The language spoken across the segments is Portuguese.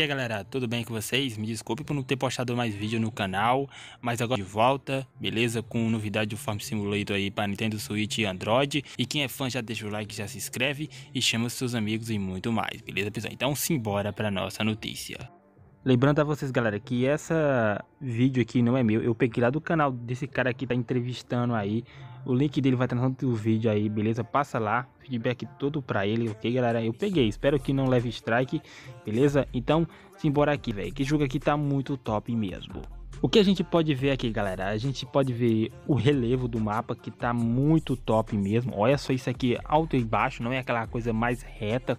E aí galera, tudo bem com vocês? Me desculpe por não ter postado mais vídeo no canal, mas agora de volta, beleza? Com novidade do Farm Simulator aí para Nintendo Switch e Android. E quem é fã já deixa o like, já se inscreve e chama seus amigos e muito mais, beleza pessoal? Então simbora para nossa notícia. Lembrando a vocês, galera, que esse vídeo aqui não é meu. Eu peguei lá do canal desse cara que tá entrevistando aí. O link dele vai estar no vídeo aí, beleza? Passa lá, feedback todo pra ele, ok, galera? Eu peguei, espero que não leve strike, beleza? Então, simbora aqui, velho, que jogo aqui tá muito top mesmo. O que a gente pode ver aqui, galera? A gente pode ver o relevo do mapa que tá muito top mesmo. Olha só isso aqui, alto e baixo, não é aquela coisa mais reta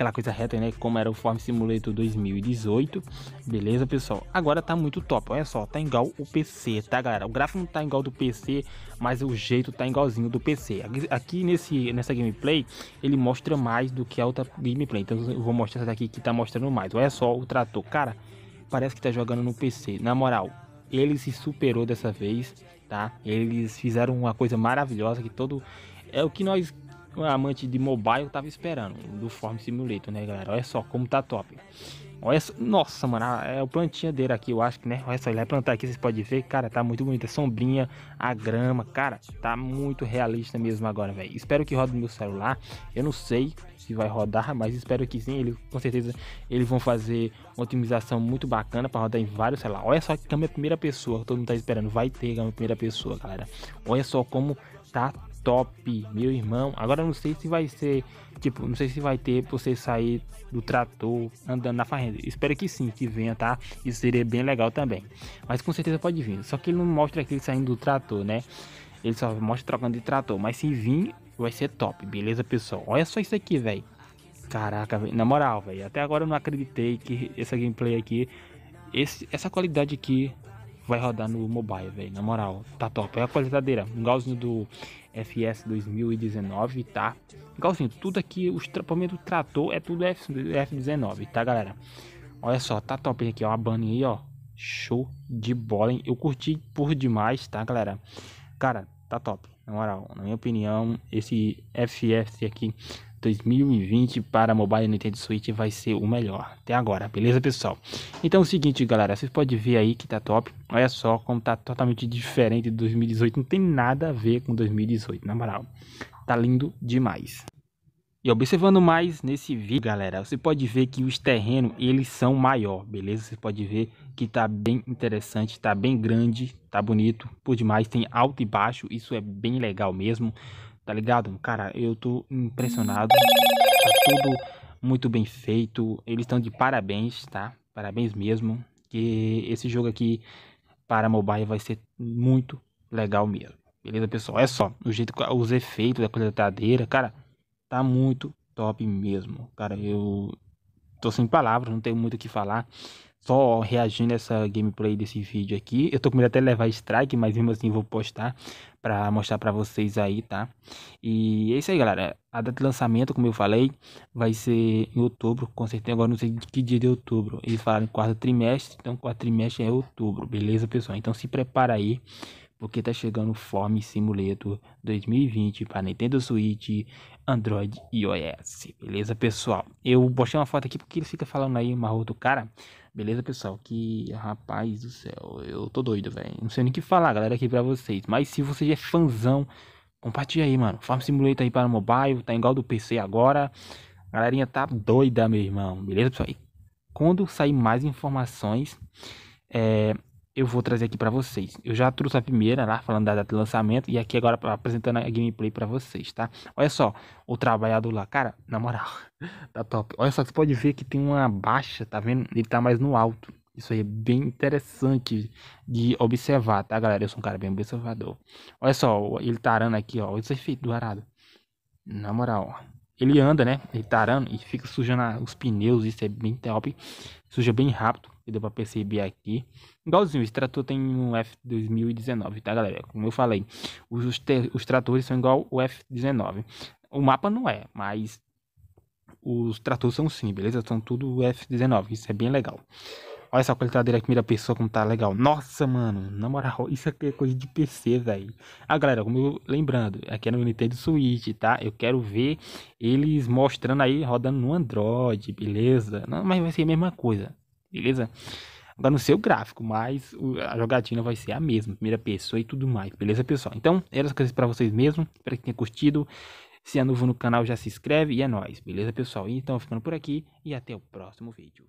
aquela coisa reta, né? Como era o Farm Simulator 2018. Beleza, pessoal? Agora tá muito top. Olha só, tá igual o PC, tá, galera? O gráfico não tá igual do PC, mas o jeito tá igualzinho do PC. Aqui nesse, nessa gameplay, ele mostra mais do que a outra gameplay. Então eu vou mostrar essa daqui que tá mostrando mais. Olha só o trator. Cara, parece que tá jogando no PC. Na moral, ele se superou dessa vez, tá? Eles fizeram uma coisa maravilhosa que todo... É o que nós o amante de mobile tava esperando, do Form Simulator, né, galera? Olha só como tá top. Olha só, nossa, mano, é o plantinha dele aqui, eu acho que, né? Olha só, ele vai é plantar aqui, vocês podem ver, cara, tá muito bonita, sombrinha, a grama, cara, tá muito realista mesmo agora, velho. Espero que rode no meu celular, eu não sei se vai rodar, mas espero que sim, ele, com certeza eles vão fazer uma otimização muito bacana para rodar em vários, sei lá. Olha só que câmera primeira pessoa, todo mundo tá esperando, vai ter câmera primeira pessoa, galera. Olha só como tá top, meu irmão. Agora não sei se vai ser, tipo, não sei se vai ter você sair do trator andando na fazenda. Espero que sim, que venha, tá? Isso seria bem legal também. Mas com certeza pode vir. Só que ele não mostra aquele saindo do trator, né? Ele só mostra trocando de trator. Mas se vir, vai ser top, beleza, pessoal? Olha só isso aqui, velho. Caraca, véio. na moral, velho. Até agora eu não acreditei que essa gameplay aqui. Esse, essa qualidade aqui vai rodar no mobile, velho. Na moral, tá top. É a qualitadeira. Um Gausszinho do FS 2019, tá? Igualzinho, tudo aqui, os estrapamento tratou é tudo F, F19, tá, galera? Olha só, tá top aqui, ó. A banner aí, ó. Show de bola, hein? Eu curti por demais, tá, galera? Cara, tá top. Na moral, na minha opinião, esse FS aqui 2020 para mobile Nintendo Switch vai ser o melhor até agora, beleza pessoal? Então é o seguinte galera, vocês podem ver aí que tá top, olha só como tá totalmente diferente de 2018, não tem nada a ver com 2018, na moral, tá lindo demais. E observando mais nesse vídeo, galera, você pode ver que os terrenos, eles são maior, beleza? Você pode ver que tá bem interessante, tá bem grande, tá bonito, por demais, tem alto e baixo, isso é bem legal mesmo tá ligado? Cara, eu tô impressionado. Tá tudo muito bem feito. Eles estão de parabéns, tá? Parabéns mesmo. Que esse jogo aqui para mobile vai ser muito legal mesmo. Beleza, pessoal? É só o jeito os efeitos da coletadeira, cara, tá muito top mesmo. Cara, eu tô sem palavras, não tenho muito o que falar só reagindo a essa gameplay desse vídeo aqui. Eu tô com medo até levar strike, mas mesmo assim vou postar para mostrar para vocês aí, tá? E é isso aí, galera. A data de lançamento, como eu falei, vai ser em outubro, com certeza. Agora não sei de que dia de outubro. Eles falaram quarto trimestre, então quarto trimestre é outubro, beleza, pessoal? Então se prepara aí porque tá chegando Form Simulator 2020 para Nintendo Switch, Android e iOS, beleza pessoal? Eu postei uma foto aqui porque ele fica falando aí uma outra cara, beleza pessoal? Que rapaz do céu, eu tô doido, velho. Não sei nem o que falar, galera, aqui pra vocês. Mas se você é fãzão, compartilha aí, mano. Form Simulator aí para mobile, tá igual do PC agora. A galerinha tá doida, meu irmão, beleza pessoal? E quando sair mais informações, é, eu vou trazer aqui para vocês. Eu já trouxe a primeira lá, né, falando da data de lançamento, e aqui agora apresentando a gameplay para vocês, tá? Olha só, o trabalhador lá, cara, na moral, tá top. Olha só, você pode ver que tem uma baixa, tá vendo? Ele tá mais no alto. Isso aí é bem interessante de observar, tá, galera? Eu sou um cara bem observador. Olha só, ele tá arando aqui, ó. Olha esse efeito do arado. Na moral, ó ele anda, né? Ele tá arando e fica sujando os pneus, isso é bem top, suja bem rápido que deu pra perceber aqui. Igualzinho, os trator tem um F2019, tá, galera? Como eu falei, os, os tratores são igual o F19. O mapa não é, mas os tratores são sim, beleza? São tudo F19, isso é bem legal. Olha essa coletadeira aqui, primeira pessoa, como tá legal. Nossa, mano, na moral, isso aqui é coisa de PC, velho. Ah, galera, como eu lembrando, aqui é no Nintendo Switch, tá? Eu quero ver eles mostrando aí, rodando no Android, beleza? Não, mas vai ser a mesma coisa beleza? Agora, não sei o gráfico, mas a jogatina vai ser a mesma, primeira pessoa e tudo mais, beleza, pessoal? Então, eram as coisas para vocês mesmo, espero que tenha curtido. Se é novo no canal, já se inscreve e é nóis, beleza, pessoal? Então, ficando por aqui e até o próximo vídeo.